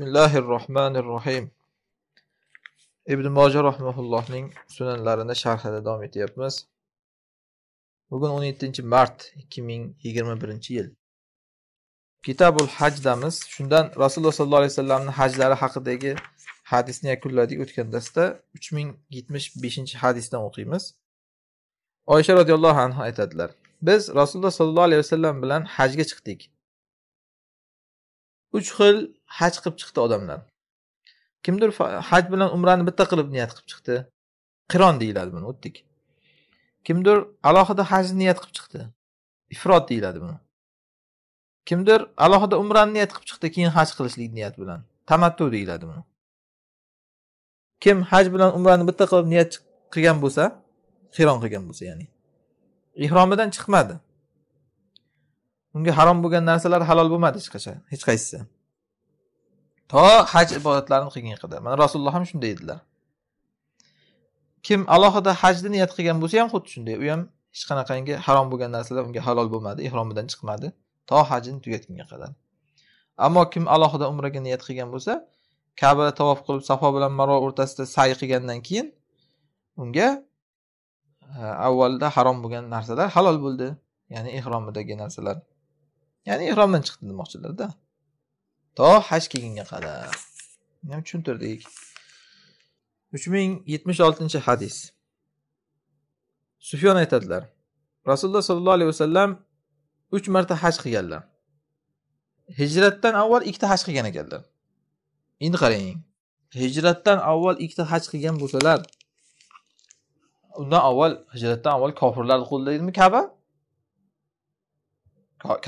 bismillahi rohmanir rohim ibn moja rahmaullohning sunanlarini sharhida davom etyapmiz bugun 17 mart 2021 yil kitabul hajdamiz shundan rasululloh sollallohu alayhi vasallamni hajlari haqidagi hadisni yakunladik o'tgan darsda 3075 hadisdan o'qiymiz oysha roziyallohu anhu aytadilar biz rasululloh sollallohu alayhi vasallam bilan hajga chiqdik uch xil haj qilib chiqdi odamlar kimdir haj bilan umrani bitta qilib niyat qilib chiqdi qiron deyiladi buni o'tdik kimdir alohida hajni niyat qilib chiqdi ifrot deyiladi buni kimdir alohida umrani niyat qilib chiqdi keyin haj qilishlik niyat bilan tamattu deyiladi buni kim haj bilan umrani bitta qilib niyat qilgan bo'lsa qiron qilgan bo'lsa ya'ni ihromidan chiqmadi unga harom bo'lgan narsalar halol bo'lmadi hech qachon hech qaysisi to haj ibodatlarini qilgan qadar mana rasululloh ham shunday dedilar kim alohida hajni niyat qilgan bo'lsa ham xuddi shunday u ham hech qanaqangi harom bo'lgan narsalar unga halol bo'lmadi ehromidan chiqmadi to hajini tugatgunga qadar ammo kim alohida umraga niyat qilgan bo'lsa kabada tavof qilib safo bilan maro o'rtasida sa'y qilgandan keyin unga e, avvalda harom bo'lgan narsalar halol bo'ldi ya'ni ehromidagi narsalar ya'ni ehromdan chiqdi demoqchilarda to haj kelgunga qadar ham tushuntirdik uch ming yetmish oltinchi hadis sufyon aytadilar rasululloh sollallohu alayhi vasallam uch marta haj qilganlar hijratdan avval ikkita haj qilgan ekanlar endi qarang hijratdan avval ikkita haj qilgan bo'lsalar undan avval hijratdan avval kofirlarni qo'lida edimi kaba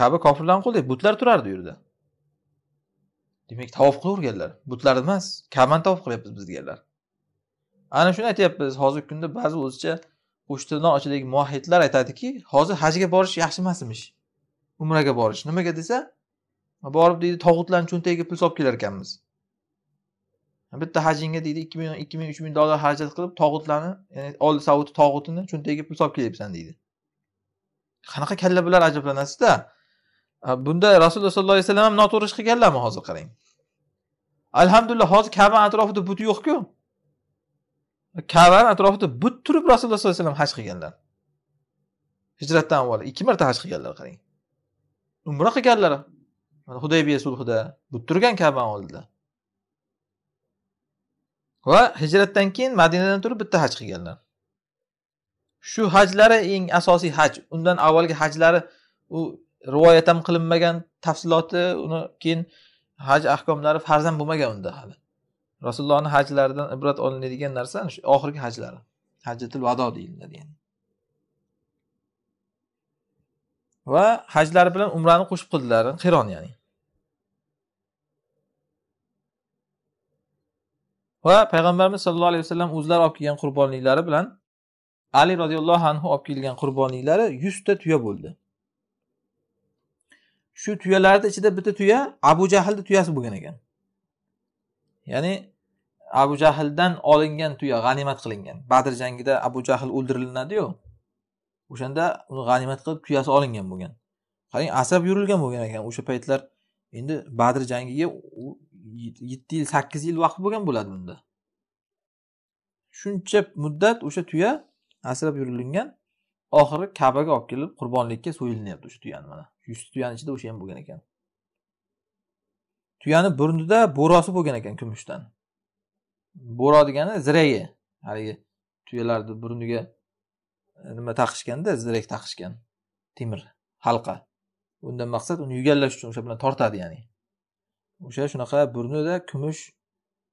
kaba kofirlarni qo'lida butlar turardi u yerda demak tavof qilaverganlar butlar emas kaman tavof qilyapmiz biz deganlar ana shuni aytyapmiz hozirgi kunda ba'zi o'zicha uchtinoq ichidagi muahidlar aytadiki hozir hajga borish yaxshi emas emish umraga borish nimaga desa borib deydi tog'utlarni cho'ntagiga pul solib kelar ekanmiz bitta hajingga deydi ikki million ikki ming uch ming dollar xarajat qilib tog'utlarni ya'ni ol saud tog'utini cho'ntagiga pul solib kelyapsan deydi qanaqa kalla bilan ajablanasizda bunda rasululloh sollallohu alayhi vasallam ham noto'g'ri ish qilganlarmi hozir qarang alhamdulillah hozir kaba atrofida but yo'qku kabani atrofida but turib rasululloh sollallohu alayhi vasallam haj qilganlar hijratdan avval ikki marta haj qilganlar qarang umra qilganlar mana hudaybiya sulhida but turgan kavbani oldida va hijratdan keyin madinadan turib bitta haj qilganlar shu hajlari eng asosiy haj undan avvalgi hajlari u rivoyat ham qilinmagan tafsiloti uni keyin haj ahkomlari farzand bo'lmagan unda hali rasulullohni hajlaridan ibrat olinadigan narsa shu oxirgi hajlari hajjatul vado deyiladi ya'ni va hajlari bilan umrani qo'shib qildilar qiron ya'ni va payg'ambarimiz sollallohu alayhi vasallam o'zlari olib kelgan qurbonliklari bilan ali roziyallohu anhu olib kelgan qurbonliklari yuzta tuya bo'ldi shu tuyalarni ichida bitta tuya abu jahlni tuyasi bo'lgan ekan ya'ni abu jahldan olingan tuya g'animat qilingan badr jangida abu jahl o'ldirilinadiyu o'shanda uni g'animat qilib tuyasi olingan bo'lgan qarang asab yurilgan bo'lgan ekan o'sha paytlar endi badr jangiga yetti yil sakkiz yil vaqt bo'lgan bo'ladi unda shuncha muddat o'sha tuya asrab yurilingan oxiri kabaga olib kelib qurbonlikka so'yilinyapti o'sha tuyani mana yuz tuyani ichida o'sha ham bo'lgan ekan tuyani burnida bo'rosi bo'lgan ekan kumushdan bo'ro degani zirayi haligi tuyalarni burniga nima taqishganda zirak taqishgan temir halqa undan maqsad uni yugallash uchun o'sha bilan tortadi ya'ni o'sha shunaqa burnida kumush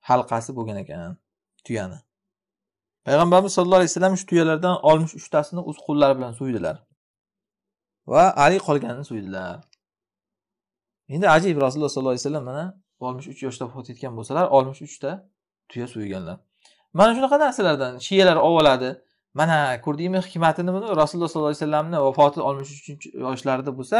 halqasi bo'lgan ekan tuyani payg'ambarimiz sallallohu alayhi vasallam shu tuyalardan oltmish uchtasini o'z qo'llari bilan so'ydilar va ali qolganini so'ydilar endi ajib rasululloh sollallohu alayhi vasallam mana oltmish uch yoshda vafot etgan bo'lsalar oltmish uchta tuya so'yganlar mana shunaqa narsalardan shiyalar olib oladi mana ko'rdingmi hikmatini buni rasululloh sollallohu alayhi vasallamni vafoti oltmish uchinchi yoshlarida bo'lsa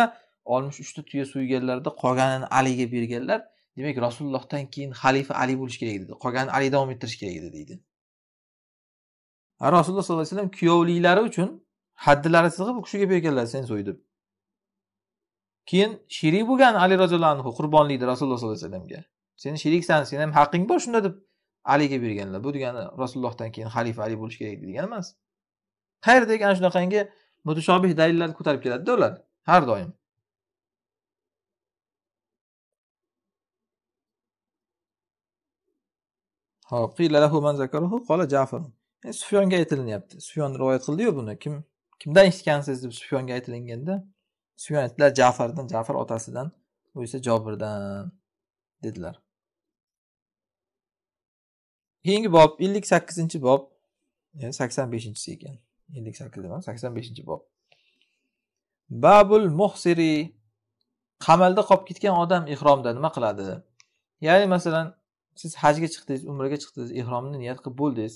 oltmish uchta tuya so'yganlarda qolganini aliga berganlar demak rasulullohdan keyin xalifa ali bo'lishi kerak dedi qolganini ali davom ettirish kerak edi deydi rasululloh sollallohu alayhi vasallam kuyovliklari uchun haddilari sig'ib u kishiga berganlar sen so'y deb keyin sherik bo'lgan ali roziyallohu anhu qurbonlikni rasululloh sollallohu alayhi vasallamga sen sheriksan seni ham haqqing bor shunda deb aliga berganlar bu degani rasulullohdan keyin xalifa ali bo'lishi kerak degani emas qayerdagi ana shunaqangi mutashobih dalillarni ko'tarib keladida ular har doim hop e, sufyonga aytilinyapti sufyon rivoyat qildiyu buni kim kimdan eshitgansiz deb sufyonga aytilganda sufyon aytdilar jafardan jafar otasidan u esa jobirdan dedilar keyingi bob ellik sakkizinchi bob e, sakson beshinchisi ekan ellik sakkiz emas sakson beshinchi bob babul muhsiri qamalda qolib ketgan odam ihromda nima qiladi ya'ni masalan siz hajga chiqdingiz umraga chiqdingiz ihromni niyat qilib bo'ldingiz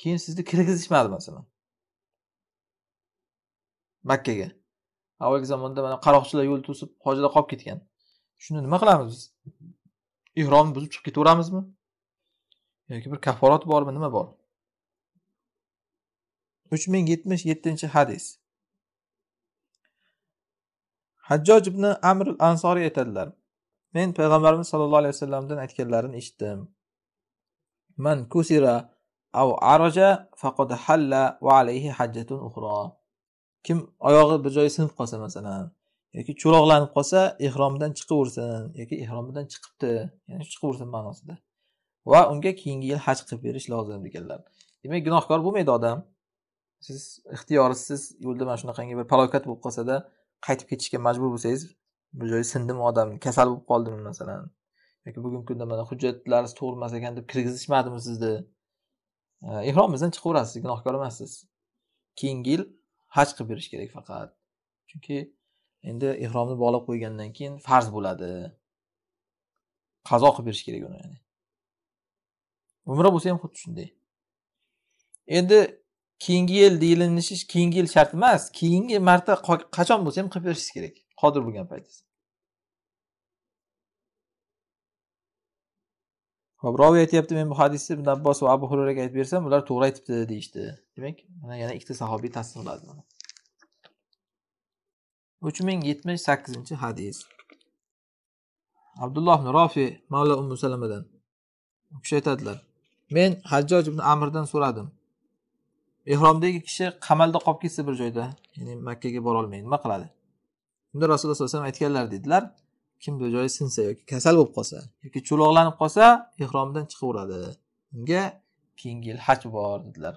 keyin sizni kirgizishmadi masalan makkaga avvalgi zamonda mana qaroqchilar yo'l to'sib hojilar qolib ketgan shuni nima qilamiz biz ihromni buzib chiqib ketaveramizmi yoki bir kaforat bormi nima bor uch ming yetmish yettinchi hadis hajjoj ibn amr ansoriy aytadilar men payg'ambarimiz sollallohu alayhi vasallamdan aytganlarini eshitdim man kusira av araja faqad halla va alayhi hajjatun uxro kim oyog'i bir joyi sinib qolsa masalan yoki cho'loqlanib qolsa ehromdan chiqaversin yoki ehromidan chiqibdi ya'ni chiqaversin ma'nosida va unga keyingi yil haj qilib berish lozim deganlar demak gunohkor bo'lmaydi odam siz ixtiyorisiz yo'lda mana shunaqangi bir falokat bo'lib qolsada qaytib ketishga majbur bo'lsangiz bir joyi sindimi odam kasal bo'lib qoldimi masalan yoki bugungi kunda mana hujjatlaringiz to'g'ri emas ekan deb kirgizishmadimi sizni ehromingizdan chiqaverasiz gunohkor emassiz keyingi yil haj qilib berish kerak faqat chunki endi ehromni bog'lab qo'ygandan keyin farz bo'ladi qazo qilib berish kerak uni ya'ni umra bo'lsa ham xuddi shunday endi keyingi yil deyilinishi keyingi yil shart emas keyingi marta qachon bo'lsa ham qilib berishingiz kerak qodir bo'lgan paytingiz va roviy aytyapti men bu hadisni ibn abbos va abu hurayraga aytib bersam ular to'g'ri aytibdi deyishdi demak mana yana ikkita sahobiy tasdiqladi uch ming yetmish sakkizinchi hadis abdulloh ibn rofi mavla umu salamadan u kishi aytadilar men hajjoj ibn amirdan so'radim ehromdagi kishi qamalda qolib ketsa bir joyda ya'ni makkaga borolmay nima qiladi unda rasululloh sallallohu alayhi vasallam aytganlar dedilar kim bir joyi sinsa yoki kasal bo'lib qolsa yoki cho'loqlanib qolsa ehromdan chiqaveradi unga yil haj bor dedilar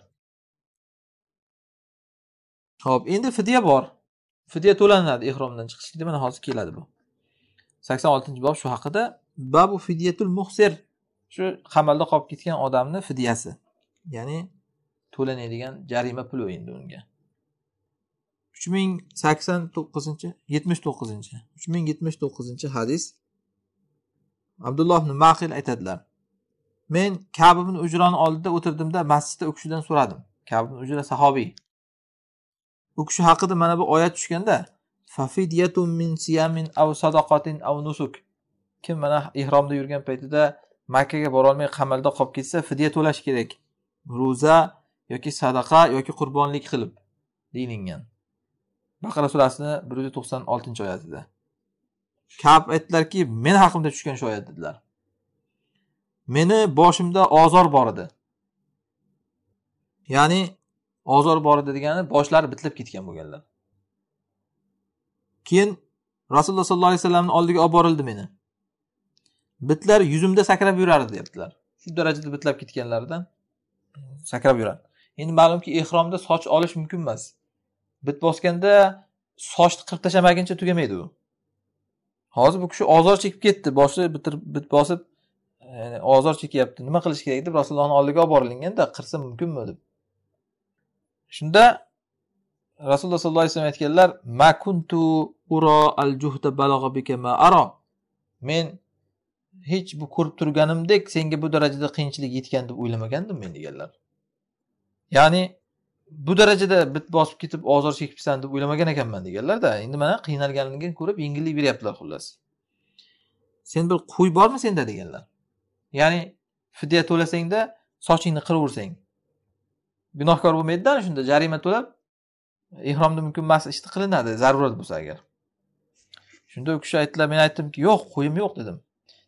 ho'p endi fidya bor fidya to'lanadi ehromdan chiqishlikda mana hozir keladi bu sakson oltinchi bob shu haqida babu fidyatul muhsir shu qamalda qolib ketgan odamni fidyasi ya'ni to'lanadigan jarima puli endi unga uch ming sakson to'qqizinchi yetmish to'qqizinchi uch ming yetmish to'qqizinchi hadis abdulloh ibn mahil aytadilar men kabi ibn ujroni oldida o'tirdimda masjidda u kishidan so'radim kabi ibn ujra sahobiy u kishi haqida mana bu oyat tushganda min siyamin aw sadaqatin aw nusuk kim mana ihromda yurgan paytida makkaga borolmay qamalda qolib ketsa fidya to'lash kerak ro'za yoki sadaqa yoki qurbonlik qilib deyilgan baqara surasini bir yuz to'qson oltinchi oyatida kab aytdilarki men haqimda tushgan shu oyat dedilar meni boshimda ozor bor edi ya'ni ozor bor edi degani boshlari bitlab ketgan bo'lganlar keyin rasululloh sollallohu alayhi vasallamni oldiga olib borildi meni bitlar yuzimda sakrab yurardi deyaptilar shu darajada bitlab ketganlardan sakrab yuradi endi ma'lumki ehromda soch olish mumkin emas bit bosganda sochni qirib tashlamaguncha tugamaydi u hozir bu kishi ozor chekib ketdi boshi bitirib bit bosib ozor chekyapti nima qilish kerak deb rasulullohni oldiga olib borilganda qirsa mumkinmi deb shunda rasululloh sollallohu alayhi vasallam aytganlar ma kuntu al juhda balog'a bikama aro men hech bu ko'rib turganimdek senga bu darajada qiyinchilik yetgan deb o'ylamagandim men deganlar ya'ni bu darajada bit bosib ketib ozor chekibsan deb o'ylamagan ekanman deganlarda endi mana qiynalganligini ko'rib yengillik beryaptilar xullas sen bir qo'y bormi senda deganlar ya'ni fidya to'lasangda sochingni qiraversang gunohkor bo'lmaydida shunda jarima to'lab ehromni mumkin emas ishni qilinadi zarurat bo'lsa agar shunda u kishi aytdilar men aytdimki yo'q qo'yim yo'q dedim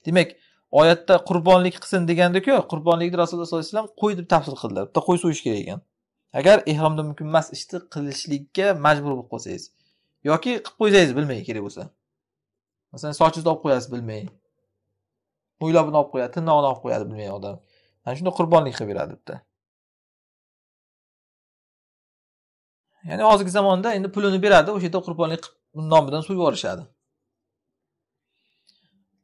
demak oyatda qurbonlik qilsin deganda qurbonlikni rasululloh sollallohu alayhi vasallam qo'y deb tafsir qildilar bitta qo'y so'yish kerak ekan agar ehromda mumkin emas ishni qilishlikka majbur bo'lib qolsangiz yoki qilib qo'ysangiz bilmay kerak bo'lsa masalan sochingizni olib qo'yasiz bilmay mo'ylobini olib qo'yadi tirnog'ini olib qo'yadi bilmay odam ana shunda qurbonlik qilib beradi bitta ya'ni hozirgi zamonda endi pulini beradi o'sha yerda qurbonlik qilib nomidan so'yib yuborishadi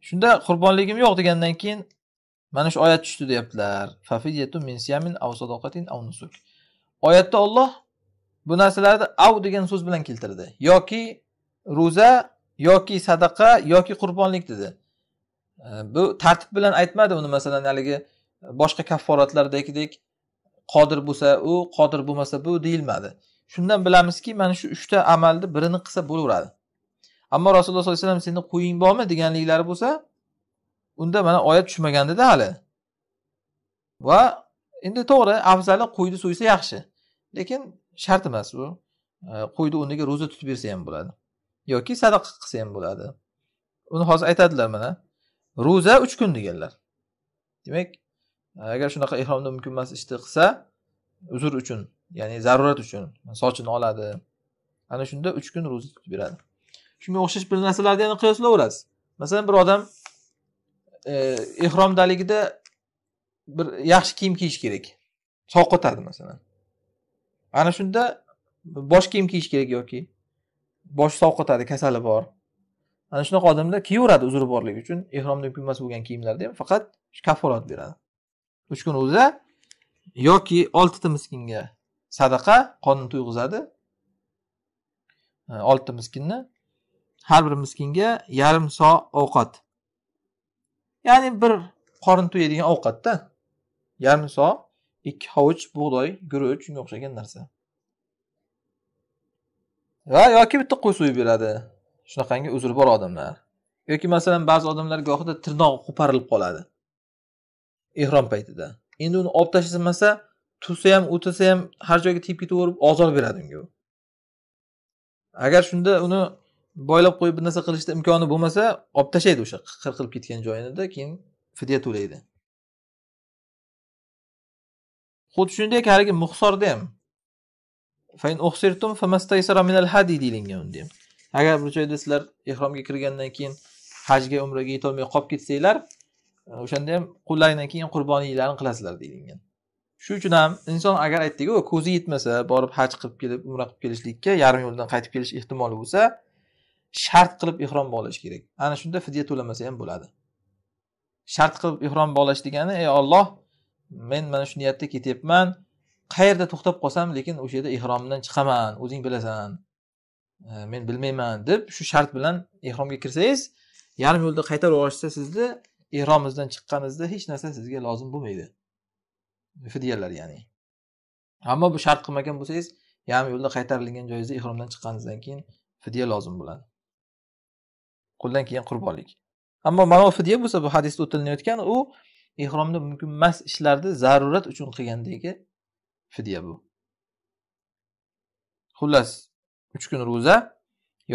shunda qurbonligim yo'q degandan keyin mana shu oyat tushdi deyaptilar oyatda olloh bu narsalarni av degan so'z bilan keltirdi yoki ro'za yoki sadaqa yoki qurbonlik dedi e, bu tartib bilan aytmadi uni masalan haligi e, boshqa kafforatlardagidek qodir bo'lsa u qodir bo'lmasa bu deyilmadi shundan bilamizki mana shu uchta amalni birini qilsa bo'laveradi ammo rasululloh sollallohu alayhi vasallam seni qo'ying bormi deganliklari bo'lsa unda mana oyat tushmagandida hali va endi to'g'ri afzali qo'yni so'ysa yaxshi lekin shart emas u e, qo'yni o'rniga ro'za tutib bersa ham bo'ladi yoki sadaqa qilsa ham bo'ladi uni hozir aytadilar mana ro'za uch kun deganlar demak agar shunaqa ehromda mumkin emas ishni qilsa uzr uchun ya'ni zarurat uchun sochini oladi ana shunda uch kun ro'za tutib beradi shunga o'xshash bir narsalarni yana qiyoslayverasiz masalan bir odam e, ehromdaligida bir yaxshi kiyim kiyish kerak sovqotadi masalan ana shunda bosh kiyim kiyish kerak yoki bosh sovqotadi kasali bor ana shunaqa odamlar kiyaveradi uzri borligi uchun ehromda mumkin emas bo'lgan kiyimlarda ham faqat kafolat beradi uch kun o'za yoki oltita miskinga sadaqa qonun to'yg'izadi oltita miskinni har bir miskinga yarim so ovqat ya'ni bir qorin to'yadigan ovqatda Yarim so ikki hovuch bug'doy, guruch, shunga o'xshagan narsa. Va yoki bitta qo'y so'yib beradi. Shunaqangi uzri bor odamlar. Yoki masalan ba'zi odamlar gohida tirnog'i qo'parilib qoladi. Ehrom paytida. Endi uni olib tashlamasa tursa ham, o'tirsa ham har joyga tepib ketaverib ozor beradi unga. Agar shunda uni boylab qo'yib bir narsa qilishda imkoni bo'lmasa, olib tashlaydi o'sha qirqilib ketgan joyinida keyin fidya to'laydi. xuddi shuningdek haligi muhsorda ham famastaysara hadi deyilgan unda ham agar bir joyda sizlar ehromga kirgandan keyin hajga umraga yetolmay qolib ketsanglar o'shanda ham qo'llaringdan keyin qurboniylarni qilasizlar deyilgan shuning uchun ham inson agar aytdiku ko'zi yetmasa borib haj qilib kelib umra qilib kelishlikka yarim yo'ldan qaytib kelish ehtimoli bo'lsa shart qilib ehrom bog'lash kerak ana shunda fidya to'lamasa ham bo'ladi shart qilib ehrom bog'lash degani ey olloh men mana shu niyatda ketyapman qayerda to'xtab qolsam lekin o'sha yerda ehromdan chiqaman o'zing bilasan e, men bilmayman deb shu shart bilan ehromga kirsangiz yarim yo'lda qaytarib yuborishsa sizni ehromingizdan chiqqaningizda hech narsa sizga lozim bo'lmaydi fidyalar ya'ni ammo bu shart qilmagan bo'lsangiz yarim yo'lda qaytarilgan joyingizda ehromdan chiqqaningizdan keyin fidya lozim bo'ladi qo'ldan keyin qurbonlik ammo mana fidya bo'lsa bu hadisda o'tilinayotgan u ehromda mumkin emas ishlarni zarurat uchun qilgandagi fidya bu xullas uch kun ro'za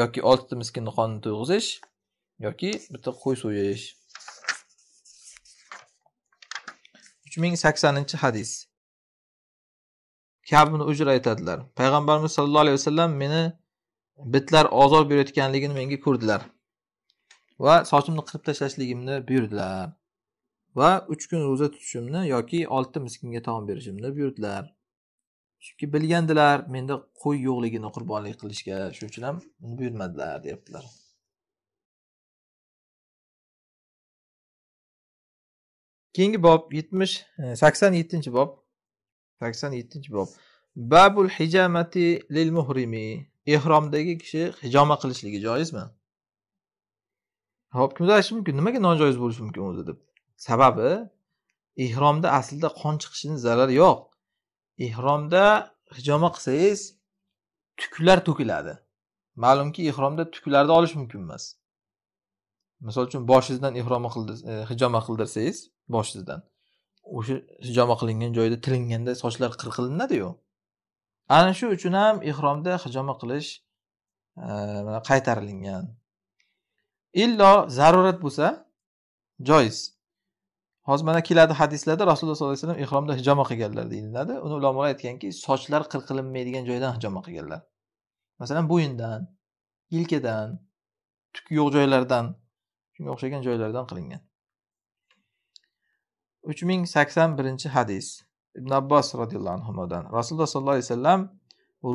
yoki oltita miskinni qonini to'yg'izish yoki bitta qo'y so'yish uch ming saksoninchi hadis kab ujra aytadilar payg'ambarimiz sollallohu alayhi vasallam meni bitlar ozor berayotganligini menga ko'rdilar va sochimni qirib tashlashligimni buyurdilar va 3 kun ro'za tutishimni yoki 6 miskinga taom berishimni buyurdilar chunki bilgandilar menda qo'y yo'qligini qurbonlik qilishga shuning uchun ham uni buyurmadilar deyaptilar keyingi bob yetmish e, sakson yettinchi bob sakson yettinchi bob babul hijamati lil muhrimi ehromdagi kishi hijoma qilishligi joizmi ho'p kimdir aytishi mumkin nimaga nojoiz bo'lishi mumkin o'zi deb sababi ehromda aslida qon chiqishini zarari yo'q ehromda hijoma qilsangiz tuklar to'kiladi ma'lumki ehromda tuklarni olish mumkin emas misol uchun boshingizdan ehroma e, hijoma qildirsangiz boshingizdan o'sha hijoma qilingan joyda tilinganda sochlar qirqilinadiyu ana shu uchun ham ehromda hijoma qilish e, qaytarilingan illo zarurat bo'lsa joiz hozir mana keladi hadislarda rasululloh sollallohu alayhi vasallam ihromda hijoma qilganlar deyiladi uni ulamolar aytganki sochlar qirqilinmaydigan joydan hijoma qilganlar masalan bo'yindan yelkadan tuk yo'q joylardan shunga o'xshagan joylardan qilingan uch ming sakson birinchi hadis ibn abbos roziyallohu anhudan rasululloh sollallohu alayhi vasallam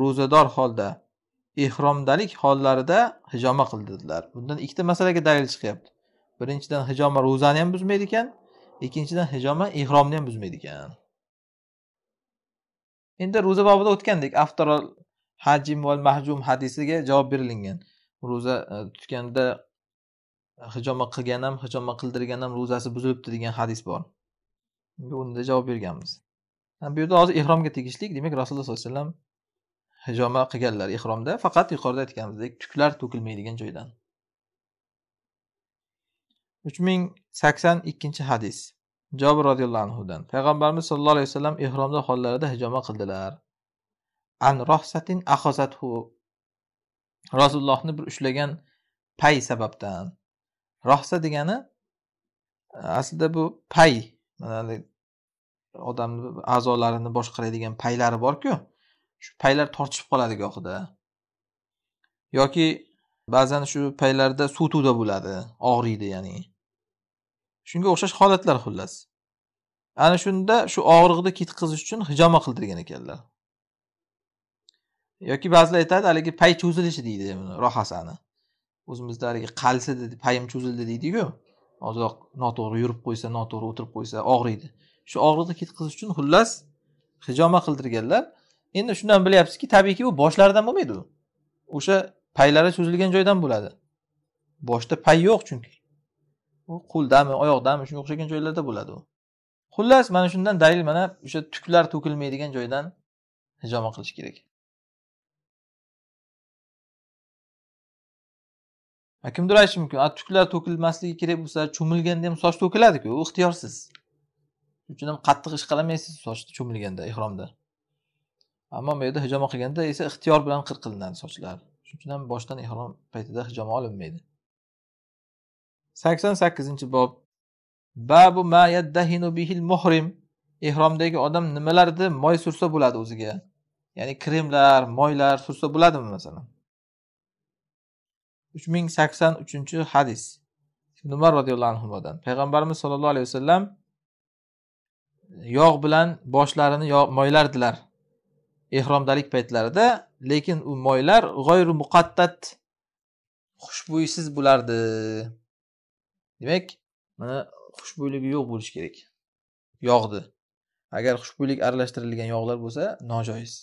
ro'zador holda ehromdalik hollarida hijoma qildi dedilar bundan ikkita masalaga dalil chiqyapti birinchidan hijoma ro'zani ham buzmaydi ekan ikkinchidan hijoma ehromni ham buzmaydi ekan endi ro'za bobida o'tgandek aftarol hajim va mahjum hadisiga javob berilingan ro'za e, tutganda hijoma qilgan ham hijoma qildirgan ham ro'zasi buzilibdi degan hadis bor unda javob berganmiz bu yerda hozir ehromga tegishli demak rasululloh sollallohu alayhi vasallam hijoma qilganlar ehromda faqat yuqorida aytganimizdek tuklar to'kilmaydigan joydan uch ming sakson ikkinchi hadis jobir roziyallohu anhudan payg'ambarimiz sollallohu alayhi vasallam ehromda hollarida hijoma qildilar an rohsatin ahozathu rasulullohni bir ushlagan pay sababdan rohsa degani aslida bu pay mana odamni a'zolarini boshqaradigan paylari borku shu paylar tortishib qoladi gohida yoki ba'zan shu paylarda suv sutuvda bo'ladi og'riydi ya'ni shunga o'xshash holatlar xullas ana shunda shu og'riqni ketkazish uchun hijoma qildirgan ekanlar yoki ba'zilar aytadi haligi pay cho'zilishi deydi rohasani o'zimizda haligi qalsi dedi payim cho'zildi deydiku ozroq noto'g'ri yurib qo'ysa noto'g'ri o'tirib qo'ysa og'riydi shu og'riqni ketkazish uchun xullas hijoma qildirganlar endi shundan bilyapsizki tabiiyki u boshlaridan bo'lmaydi u o'sha paylari cho'zilgan joydan bo'ladi boshda pay yo'q chunki u qo'ldami oyoqdami shunga o'xshagan joylarda bo'ladi u xullas mana shundan dalil mana o'sha tuklar to'kilmaydigan joydan hijoma qilish kerak kimdir aytishi mumkin tuklar to'kilmasligi kerak bo'lsa cho'milganda ham soch to'kiladiku u ixtiyorsiz shuning uchun ham qattiq ish qilolmaysiz sochni cho'milganda ehromda ammo bu yerda hijoma qilganda esa ixtiyor bilan qirq qilinadi sochlar Shuning uchun ham boshdan ehrom paytida hijoma olinmaydi. 88 bob Babu ma yaddahinu bihil muhrim ehromdagi odam nimalarni moy sursa bo'ladi o'ziga? Ya'ni kremlar, moylar sursa bo'ladimi masalan? 3083 hadis. Ibn Umar radhiyallohu anhudan payg'ambarimiz sollallohu alayhi vasallam yog' bilan boshlarini moylardilar ehromdalik paytlarida lekin u moylar g'oyru muqaddat xushbo'ysiz bo'lardi demak mana xushbo'yligi yo'q bo'lishi kerak yog'ni agar xushbo'ylik aralashtirilgan yog'lar bo'lsa nojoiz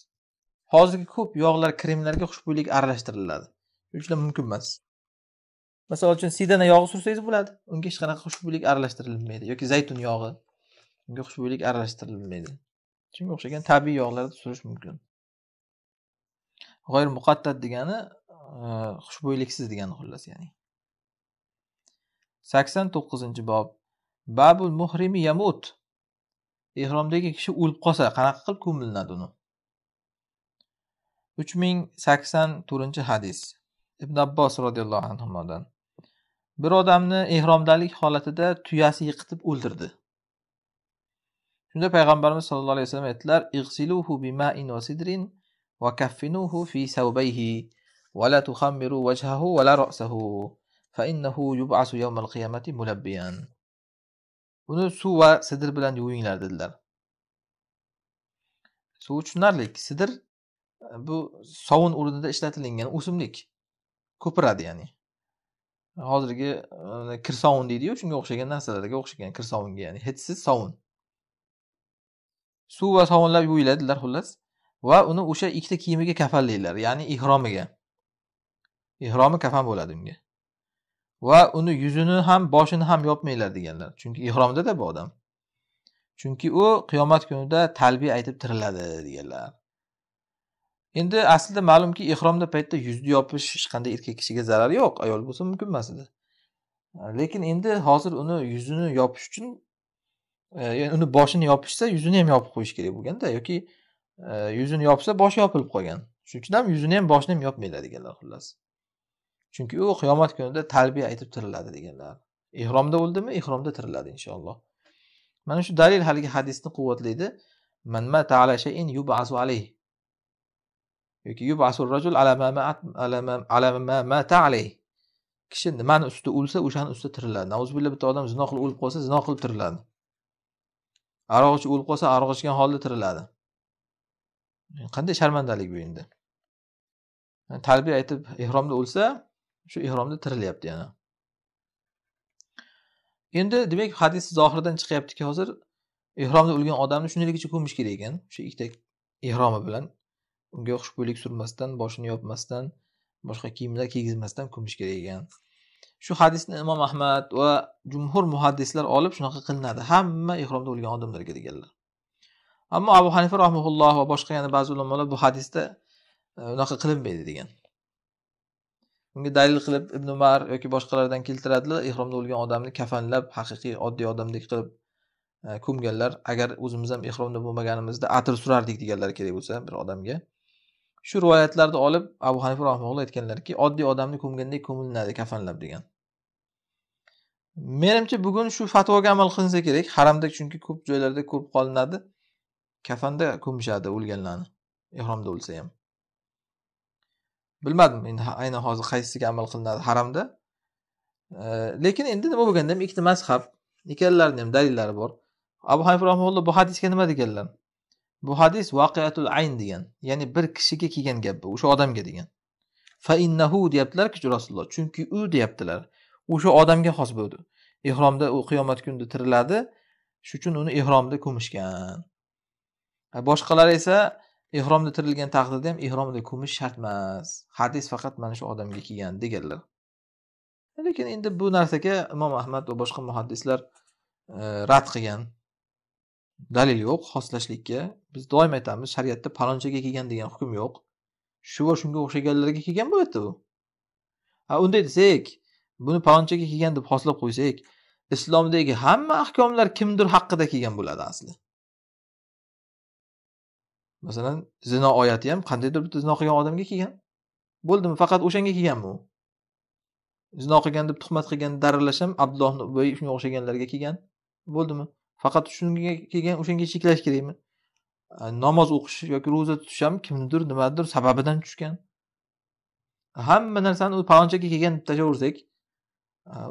hozirgi ko'p yog'lar kremlarga xushbo'ylik aralashtiriladi shuning uchun mumkin emas misol uchun sidana yog'i sursangiz bo'ladi unga hech qanaqa xushbo'ylik aralashtirilmaydi yoki zaytun yog'i unga xushbo'ylik aralashtirilmaydi shunga o'xshagan tabiiy yog'larni surish mumkin g'oyir muqaddat degani xushbo'yliksiz degani xullas ya'ni sakson to'qqizinchi bob babul muhrimi yamut ehromdagi kishi o'lib qolsa qanaqa qilib ko'milinadi uni uch ming sakson to'rtinchi hadis ibn abbos roziyallohu anhudan bir odamni ehromdalik holatida tuyasi yiqitib o'ldirdi Shunda payg'ambarimiz sollallohu alayhi vasallam aytdilar: "Igsiluhu bima'in va sidrin va kaffinuhu fi sawbayhi va la tuhammiru wajhahu va la ra'sahu fa innahu yub'asu yawmal qiyamati mulabbiyan." Uni suv va sidr bilan yuvinglar dedilar. Suv tushunarli, sidr e, bu sovun o'rnida ishlatilingan o'simlik. Ko'piradi, ya'ni. Hozirgi e, kir sovun deydi-yu, shunga o'xshagan narsalarga o'xshagan kir sovunga, ya'ni hidsiz sovun. suv va sovunlab yuviladilar xullas va uni o'sha ikkita kiyimiga kafanlaydilar ya'ni ihromiga ihromi kafan bo'ladi unga va uni yuzini ham boshini ham yopmanglar deganlar chunki ihromdada bu odam chunki u qiyomat kunida talbiya aytib tiriladi deganlar endi aslida ma'lumki ihromda paytda yuzni yopish hech qanday erkak kishiga zarari yo'q ayol bo'lsa mumkin emas edi lekin endi hozir uni yuzini yopish uchun ya'ni uni boshini yopishsa yuzini ham yopib qo'yish kerak bo'lganda yoki e, yuzini yopsa boshi yopilib qolgan shuning uchun ham yuzini ham boshini ham yopmaydi deganlar xullas chunki u qiyomat kunida talbiya aytib tiriladi deganlar ehromda o'ldimi ehromda tiriladi inshaalloh mana shu dalil haligi hadisni quvvatlaydi yoki kishi nimani ustida o'lsa o'shani ustida tiriladi nauzubillah bitta odam zino qilib o'lib qolsa zino qilib tiriladi aroq ichib o'lib qolsa aroq ichgan holda tiriladi qanday sharmandalik bu endi talbiy aytib ehromda o'lsa shu ehromda tirilyapti yana endi demak hadis zohiridan chiqyaptiki hozir ehromda o'lgan odamni shundayligicha ko'mish kerak ekan o'sha ikkita ehromi bilan unga xushbo'ylik surmasdan boshini yopmasdan boshqa kiyimlar kiygizmasdan ko'mish kerak ekan shu hadisni imom ahmad va jumhur muhaddislar olib shunaqa qilinadi hamma ehromda o'lgan odamlarga deganlar ammo abu hanifa rahmulloh va boshqa yana ba'zi ulamolar bu hadisda e, unaqa qilinmaydi degan bunga dalil qilib ibn umar yoki boshqalardan keltiradilar ehromda o'lgan odamni kafanlab haqiqiy oddiy odamdek qilib e, ko'mganlar agar o'zimiz ham ehromda bo'lmaganimizda atir surardik deganlar kerak bo'lsa bir odamga shu rivoyatlarni olib abu hanifa rahmaulloh aytganlarki oddiy odamni ko'mgandek ko'milinadi kafanlab degan menimcha bugun shu fatvoga amal qilinsa kerak haramda chunki ko'p joylarda ko'rib qolinadi kafanda ko'mishadi o'lganlarni ehromda o'lsa ham bilmadim endi aynan hozir qaysisiga amal qilinadi haramda lekin endi nima bo'lganda ham ikkita mazhab ikkalalarini ham dalillari bor abu hanifa rahmaulloh bu hadisga nima deganlar bu hadis vaqiatul ayn degan ya'ni bir kishiga kelgan gap bu o'sha odamga degan fa innahu deyaptilarki rasululloh chunki u deyaptilar o'sha odamga xos bo'ldi ehromda u qiyomat kunida tiriladi shuning uchun uni ehromda ko'mishgan boshqalar esa ehromda tirilgan taqdirda ham ehromda ko'mish shart emas hadis faqat mana shu odamga kelgan deganlar lekin endi bu narsaga imom ahmad va boshqa muhaddislar e, rad qilgan dalil yo'q xoslashlikka biz doim aytamiz shariatda palonchaga kelgan degan hukm yo'q shu va shunga o'xshaganlarga kelgan bo'ladi bu a unday desak buni palonchaga kelgan deb xoslab qo'ysak islomdagi hamma ahkomlar kimdir haqida kelgan bo'ladi asli masalan zino oyati ham qandaydir bitta zino qilgan odamga kelgan bo'ldimi faqat o'shanga kelganmi u zino qilgan deb tuhmat qilgan darrlash ham abdulloh ubay shunga o'xshaganlarga kelgan bo'ldimi faqat shunga kelgan o'shanga cheklash kerakmi namoz o'qish yoki ro'za tutish ham kimnidir nimadir sababidan tushgan hamma narsani u palonchaga kelgan deb tashlaversak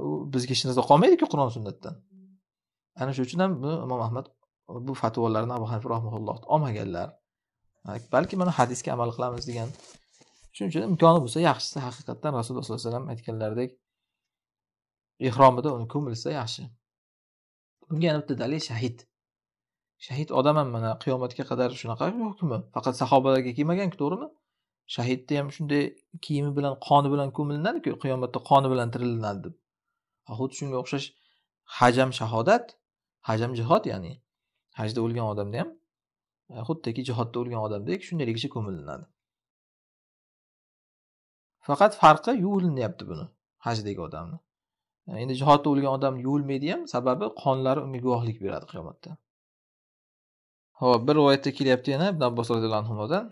u bizga hech narsa qolmaydiku qur'on sunnatdan ana shuning uchun ham bu imom ahmad bu fatvolarni abu hanifa rahmaulloh olmaganlar balki mana hadisga amal qilamiz degan shuning uchun imkoni bo'lsa yaxshisi haqiqatdan rasululloh sollallohu alayhi vasallam aytganlaridek ehromida uni ko'milsa yaxshi bunga bitta dalil shahid shahid odam ham mana qiyomatga qadar shunaqa hukmi faqat sahobalarga kelmaganku to'g'rimi shahidni ham shunday kiyimi bilan qoni bilan ko'milinadiku qiyomatda qoni bilan tirilinadi deb xuddi shunga o'xshash hajam shahodat hajam jihod ya'ni hajda o'lgan odamda ham e, xuddiki jihodda o'lgan odamdek shundayligicha ko'milinadi faqat farqi yuvilinyapti buni hajdagi odamni endi jihodda o'lgan odam yuvilmaydi ham sababi qonlari unga guvohlik beradi qiyomatda ho'p bir rivoyatda kelyapti yana ibn abbos roziyallohu anhudan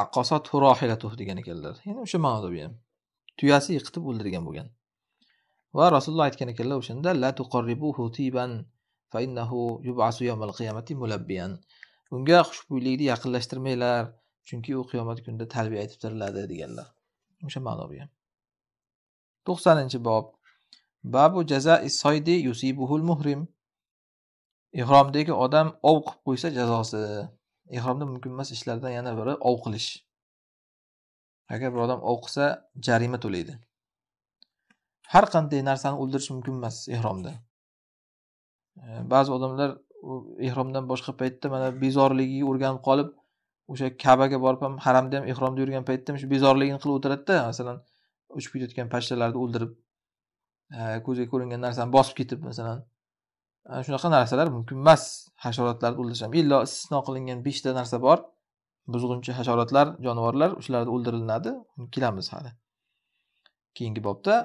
aqosat rohilatu degan ekanlar ya'ni o'sha ma'noda bu ham tuyasi yiqitib o'ldirgan bo'lgan va rasululloh aytgan ekanlar o'shanda la tuqarribuhu tiban fa innahu yub'asu yawmal qiyamati mulabbiyan unga xushbo'ylikni yaqinlashtirmanglar chunki u qiyomat kunida talbiya aytib tiriladi deganlar o'sha ma'no bu ham to'qsoninchi bob Babu jaza isoydi yusibuhul muhrim. Ihromdagi odam ov qilib qo'ysa jazosi. Ihromda mumkin emas ishlardan yana biri ov qilish. Agar bir odam ov qilsa jarima to'laydi. Har qanday narsani o'ldirish mumkin emas ihromda. Ba'zi odamlar ehromdan boshqa paytda mana bezorligiga o'rganib qolib, o'sha Ka'baga borib ham haramda ham ehromda yurgan paytda shu bezorligini qilib o'tiradida masalan, uchib ketayotgan pashshalarni o'ldirib Э, ko'zga ko'ringan narsani bosib ketib masalan e, shunaqa narsalar mumkin emas hasharotlarni o'ldirish ham illo istisno qilingan beshta narsa bor buzg'unchi hasharotlar jonivorlar ularni o'ldirilinadi kelamiz hali keyingi bobda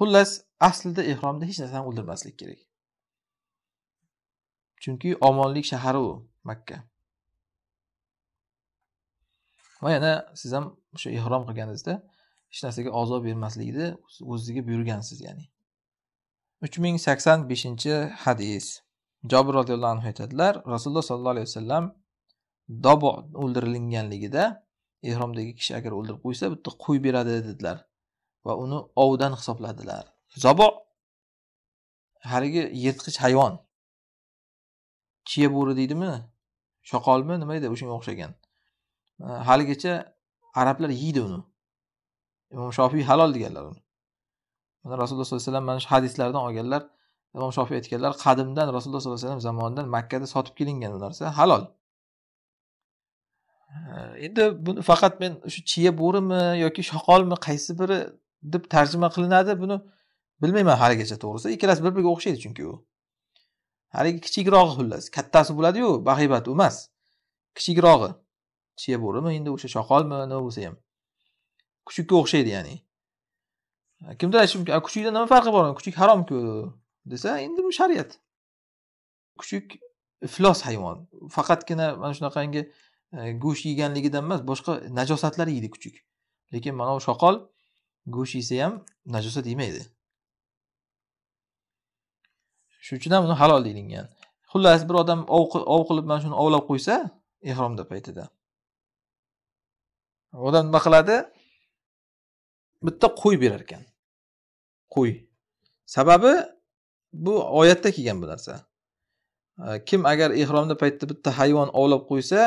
xullas aslida ehromda hech narsani o'ldirmaslik kerak chunki omonlik shahari u makka va yana siz ham o'sha ehrom qilganingizda hech narsaga ozor bermaslikni o'zizga buyurgansiz ya'ni uch ming sakson beshinchi hadis jobir roziyallohu anhu aytadilar rasululloh sollallohu alayhi vasallam dobo o'ldirilganligida ehromdagi kishi agar o'ldirib qo'ysa bitta qo'y beradi dedilar va uni ovdan hisobladilar zobo haligi yirtqich hayvon chiya bo'ri deydimi shoqolmi nima edi o'shanga o'xshagan haligacha arablar yeydi uni imom shofiy halol deganlar uni mana rasululloh sollallohu alayhi vasallam mana shu hadislardan olganlar imom shofiy aytganlar qadimdan rasululloh sollallohu alayhi vasallam zamonidan makkada sotib kelingan u narsa halol endi buni faqat men shu chiya bo'rimi yoki shoqolmi qaysi biri deb tarjima qilinadi buni bilmayman haligacha to'g'risi ikkalasi bir biriga o'xshaydi chunki u haligi kichikrog'i xullas kattasi bo'ladiyu bahibat emas kichikrog'i chiya bo'rimi endi o'sha shoqolmi nima bo'lsa ham kuchukka o'xshaydi ya'ni kimdir aytishi mumkin kuchukda nima farqi bor kuchuk haromku desa endi bu shariat kuchuk iflos hayvon faqatgina mana shunaqangi e, go'sht yeganligidan emas boshqa najosatlar yeydi kuchuk lekin mana bu shoqol go'sht yesa ham najosat yemaydi shuning uchun ham uni halol deyilgan xullas bir odam ov qilib mana shuni ovlab qo'ysa ehromda paytida odam nima qiladi bitta qo'y berar ekan qo'y sababi bu oyatda kelgan bu narsa kim agar ehromni paytda bitta hayvon ovlab qo'ysa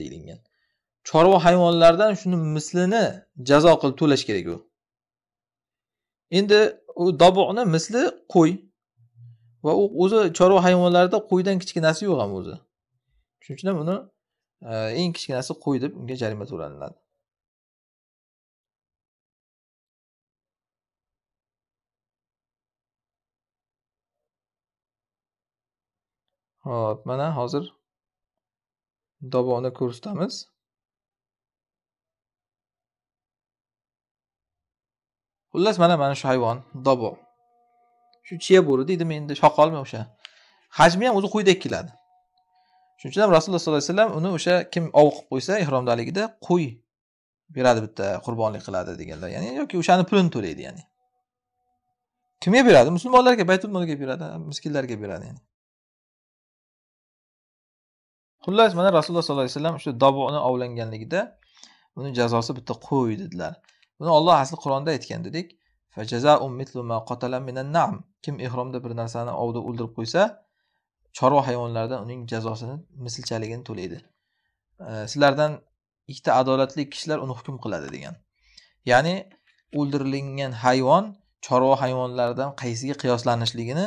deyilgan chorva hayvonlardan shuni mislini jazo qilib to'lash kerak u endi u dobuqni misli qo'y va u o'zi chorva hayvonlarida qo'ydan kichkinasi yo'q ham o'zi shuning uchun ham uni e, eng kichkinasi qo'y deb unga jarima to'laniladi Hop, mana hozir davoni ko'rsatamiz. Xullas mana mana shu hayvon dobo. Shu chiya bo'ri deydim endi shoqolmi o'sha. Hajmi ham o'zi qo'ydek keladi. Shuning uchun ham Rasululloh sollallohu alayhi vasallam uni o'sha kim ov qilib qo'ysa ihromdaligida qo'y beradi bitta qurbonlik qiladi deganlar. Ya'ni yoki o'shani pulini to'laydi ya'ni. Kimga beradi? Musulmonlarga, Baytul Molga beradi, miskinlarga beradi ya'ni. xullas mana rasululloh sollallohu alayhi vasallam shu daboni ovlanganligida buni jazosi bitta qo'y dedilar buni olloh asli qur'onda aytgan dedik kim ehromda bir narsani ovda o'ldirib qo'ysa chorva hayvonlaridan uning jazosini mislchaligini to'laydi sizlardan ikkita adolatli kishilar uni hukm qiladi degan ya'ni o'ldirilgan hayvon chorva hayvonlaridan qaysiga qiyoslanishligini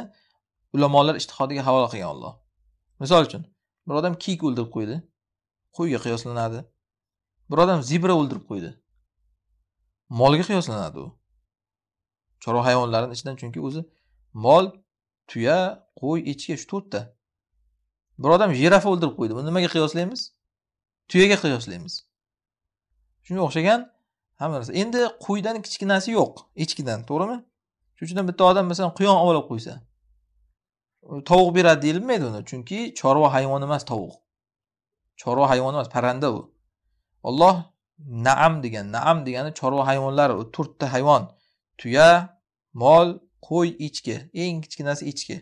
ulamolar ishtihodiga havola qilgan olloh misol uchun bir odam kiyik o'ldirib qo'ydi qo'yga qiyoslanadi bir odam zebra o'ldirib qo'ydi molga qiyoslanadi u chorva hayvonlarini ichidan chunki o'zi mol tuya qo'y echki shu to'rtta bir odam jirafa o'ldirib qo'ydi buni nimaga qiyoslaymiz tuyaga qiyoslaymiz shunga o'xshagan hamma narsa endi qo'ydan kichkinasi yo'q echkidan to'g'rimi shuning uchun bitta odam masalan quyon ovlab qo'ysa tovuq beradi deyilmaydi uni chunki chorva hayvoni emas tovuq chorva hayvoni emas parranda u olloh naam degan naam degani chorva hayvonlari u to'rtta hayvon tuya mol qo'y echki eng kichkinasi echki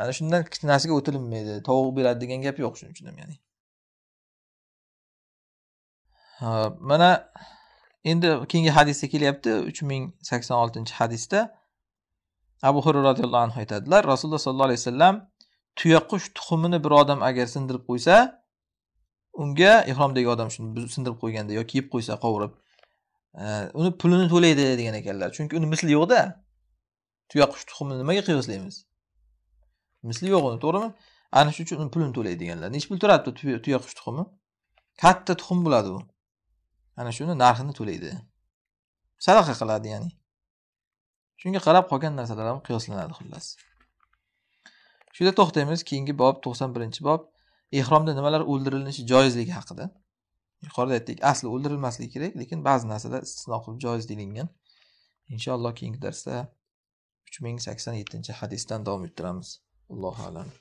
ana shundan kichkinasiga o'tilinmaydi tovuq beradi degan gap yo'q shuning uchun ham ya'ni mana endi keyingi hadisda kelyapti uch ming sakson oltinchi hadisda abu hurra roziyallohu anhu aytadilar rasululloh sollallohu alayhi vasallam tuyaqush tuxumini bir odam agar sindirib qo'ysa unga ihromdagi odam shuni sindirib qo'yganda yoki yeb qo'ysa qovurib e, uni pulini to'laydi degan ekanlar chunki uni misli yo'qda tuyaqush tuxumini nimaga qiyoslaymiz misli yo'q uni to'g'rimi ana shuning uchun uni pulini to'laydi deganlar nechi pul turadi tuyaqush tuxumi katta tuxum bo'ladi u ana shuni narxini to'laydi sadaqa qiladi ya'ni shunga qarab qolgan narsalar ham qiyoslanadi xullas shu yerda to'xtaymiz keyingi bob to'qson birinchi bob ehromda nimalar o'ldirilishi joizligi haqida yuqorida aytdik asli o'ldirilmasligi kerak lekin ba'zi narsalar istisno qilib joiz deyilgan inshaalloh keyingi darsda uch ming sakson yettinchi hadisdan davom ettiramiz allohu alam